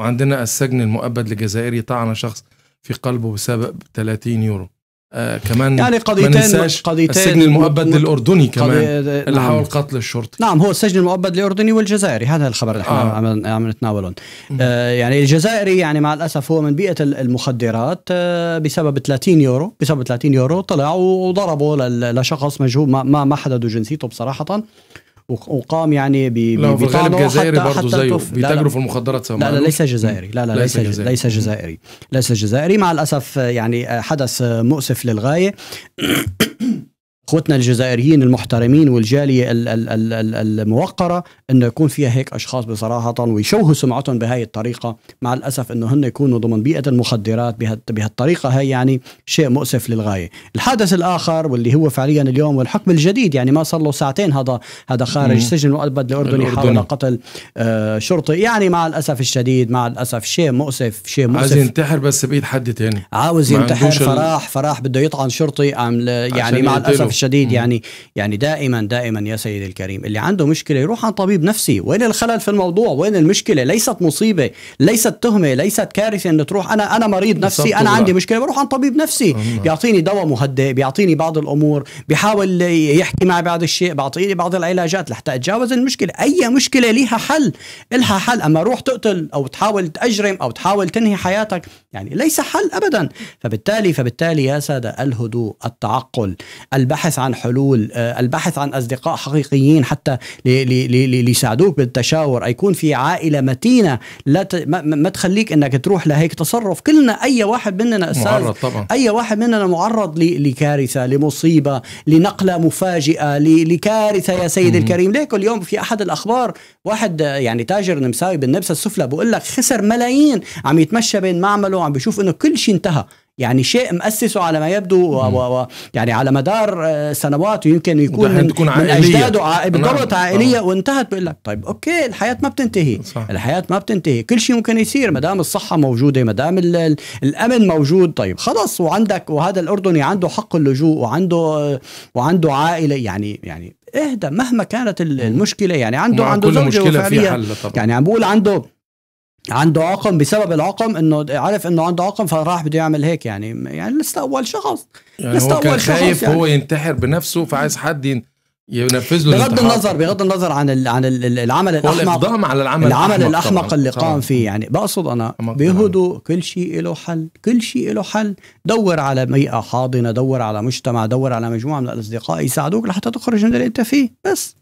وعندنا السجن المؤبد لجزائري طعن شخص في قلبه بسبب 30 يورو آه كمان يعني قضيتين قضيتين السجن المؤبد الاردني كمان اللي حول نعم. قتل الشرطي نعم هو السجن المؤبد الاردني والجزائري هذا الخبر اللي احنا آه. عم, عم نتناولهم آه يعني الجزائري يعني مع الاسف هو من بيئه المخدرات آه بسبب 30 يورو بسبب 30 يورو طلع وضربه لشخص مجهول ما ما حددوا جنسيته بصراحه وقام يعني ب في غالب جزائري برضه زيه بيتاجروا في المخدرات لا لا ليس جزائري لا لا ليس جزائري. ليس جزائري ليس جزائري مع الاسف يعني حدث مؤسف للغايه اخوتنا الجزائريين المحترمين والجاليه الموقره انه يكون فيها هيك اشخاص بصراحه ويشوهوا سمعتهم بهاي الطريقه مع الاسف انه هن يكونوا ضمن بيئه المخدرات بهالطريقه هاي يعني شيء مؤسف للغايه. الحادث الاخر واللي هو فعليا اليوم والحكم الجديد يعني ما صار له ساعتين هذا هذا خارج سجن مؤبد الاردني حاول قتل آه، شرطي يعني مع الاسف الشديد مع الاسف شيء مؤسف شيء مؤسف عايز ينتحر بس بايد حد تاني عاوز ينتحر فراح فراح بده يطعن شرطي عم يعني مع الاسف الشديد يعني يعني دائما دائما يا سيدي الكريم اللي عنده مشكله يروح عن طبيب نفسي وين الخلل في الموضوع وين المشكله ليست مصيبه ليست تهمه ليست كارثه انه تروح انا انا مريض نفسي انا عندي مشكله بروح عن طبيب نفسي بيعطيني دواء مهدئ بيعطيني بعض الامور بيحاول يحكي معي بعض الشيء بيعطيني بعض العلاجات لحتى اتجاوز المشكله اي مشكله لها حل لها حل اما روح تقتل او تحاول تاجرم او تحاول تنهي حياتك يعني ليس حل ابدا فبالتالي فبالتالي يا ساده الهدوء التعقل البحث الباحث عن حلول آه، الباحث عن أصدقاء حقيقيين حتى ليساعدوك بالتشاور يكون في عائلة متينة لا ت... ما... تخليك أنك تروح لهيك تصرف كلنا أي واحد مننا أستاذ معرض طبعا. أي واحد مننا معرض ل... لكارثة لمصيبة لنقلة مفاجئة ل... لكارثة يا سيدي الكريم ليك اليوم في أحد الأخبار واحد آه، يعني تاجر نمساوي بالنبسة السفلى بقول لك خسر ملايين عم يتمشى بين معمله وعم بيشوف أنه كل شيء انتهى يعني شيء مؤسسه على ما يبدو و... و... يعني على مدار آه، سنوات ويمكن يكون من, تكون عائلية. من اجداده ع... نعم. بالضبط آه. عائليه أوه. وانتهت بقول لك طيب اوكي الحياه ما بتنتهي صح. الحياه ما بتنتهي كل شيء ممكن يصير ما دام الصحه موجوده ما دام الامن موجود طيب خلص وعندك وهذا الاردني عنده حق اللجوء وعنده آه، وعنده عائله يعني يعني اهدى مهما كانت المشكله يعني عنده عنده زوجه وفعليا يعني عم بقول عنده عنده عقم بسبب العقم انه عارف انه عنده عقم فراح بده يعمل هيك يعني يعني لسه اول شخص يعني لسه هو كان اول شخص خايف يعني. هو ينتحر بنفسه فعايز حد ين... ينفذ له بغض النظر بغض النظر عن ال عن ال العمل الاحمق على العمل العمل الاحمق طبعًا. اللي قام فيه يعني بقصد انا بهدوء كل شيء له حل كل شيء له حل دور على بيئه حاضنه دور على مجتمع دور على مجموعه من الاصدقاء يساعدوك لحتى تخرج من اللي انت فيه بس